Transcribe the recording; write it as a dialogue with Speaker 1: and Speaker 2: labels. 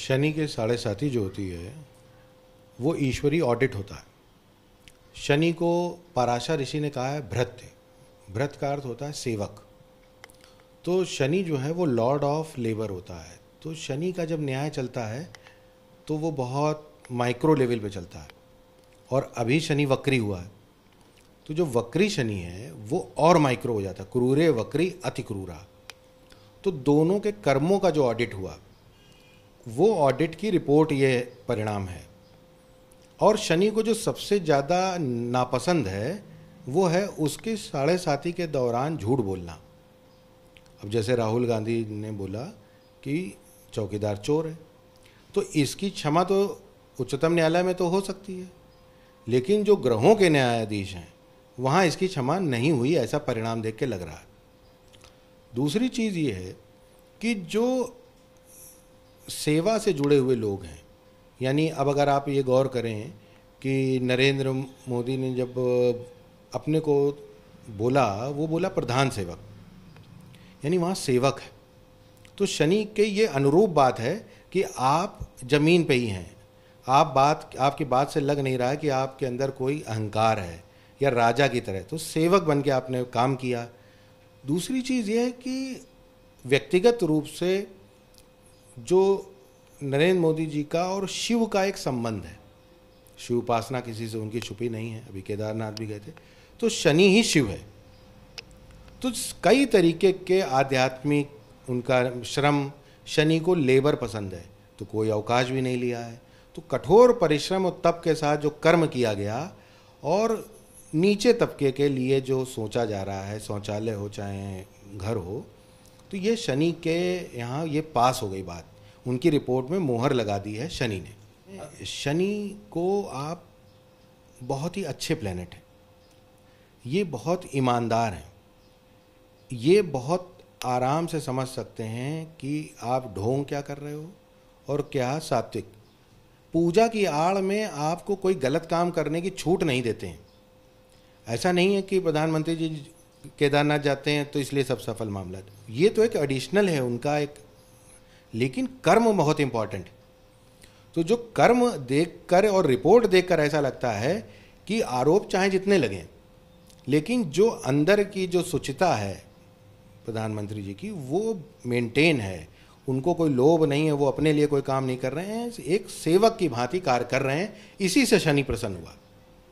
Speaker 1: शनि के साढ़े साथी जो होती है वो ईश्वरी ऑडिट होता है शनि को पराशा ऋषि ने कहा है भृत्य भ्रत का अर्थ होता है सेवक तो शनि जो है वो लॉर्ड ऑफ लेबर होता है तो शनि का जब न्याय चलता है तो वो बहुत माइक्रो लेवल पे चलता है और अभी शनि वक्री हुआ है तो जो वक्री शनि है वो और माइक्रो हो जाता है क्रूरे वक्री अति क्रूरा तो दोनों के कर्मों का जो ऑडिट हुआ वो ऑडिट की रिपोर्ट ये परिणाम है और शनि को जो सबसे ज़्यादा नापसंद है वो है उसके साढ़े साथी के दौरान झूठ बोलना अब जैसे राहुल गांधी ने बोला कि चौकीदार चोर है तो इसकी क्षमा तो उच्चतम न्यायालय में तो हो सकती है लेकिन जो ग्रहों के न्यायाधीश हैं वहाँ इसकी क्षमा नहीं हुई ऐसा परिणाम देख के लग रहा है दूसरी चीज़ ये है कि जो सेवा से जुड़े हुए लोग हैं यानी अब अगर आप ये गौर करें कि नरेंद्र मोदी ने जब अपने को बोला वो बोला प्रधान सेवक यानी वहाँ सेवक है तो शनि के ये अनुरूप बात है कि आप ज़मीन पे ही हैं आप बात आपकी बात से लग नहीं रहा है कि आपके अंदर कोई अहंकार है या राजा की तरह तो सेवक बन के आपने काम किया दूसरी चीज़ यह है कि व्यक्तिगत रूप से जो नरेंद्र मोदी जी का और शिव का एक संबंध है शिव उपासना किसी से उनकी छुपी नहीं है अभी केदारनाथ भी गए थे तो शनि ही शिव है तो कई तरीके के आध्यात्मिक उनका श्रम शनि को लेबर पसंद है तो कोई अवकाश भी नहीं लिया है तो कठोर परिश्रम और तप के साथ जो कर्म किया गया और नीचे तबके के लिए जो सोचा जा रहा है शौचालय हो चाहे घर हो तो ये शनि के यहाँ ये पास हो गई बात उनकी रिपोर्ट में मोहर लगा दी है शनि ने शनि को आप बहुत ही अच्छे प्लेनेट हैं ये बहुत ईमानदार हैं ये बहुत आराम से समझ सकते हैं कि आप ढोंग क्या कर रहे हो और क्या सात्विक पूजा की आड़ में आपको कोई गलत काम करने की छूट नहीं देते हैं ऐसा नहीं है कि प्रधानमंत्री जी केदारनाथ जाते हैं तो इसलिए सब सफल मामला ये तो एक एडिशनल है उनका एक लेकिन कर्म बहुत इंपॉर्टेंट है तो जो कर्म देख कर और रिपोर्ट देख कर ऐसा लगता है कि आरोप चाहे जितने लगें लेकिन जो अंदर की जो सुचिता है प्रधानमंत्री जी की वो मेंटेन है उनको कोई लोभ नहीं है वो अपने लिए कोई काम नहीं कर रहे हैं एक सेवक की भांति कार्य कर रहे हैं इसी से शनि प्रसन्न हुआ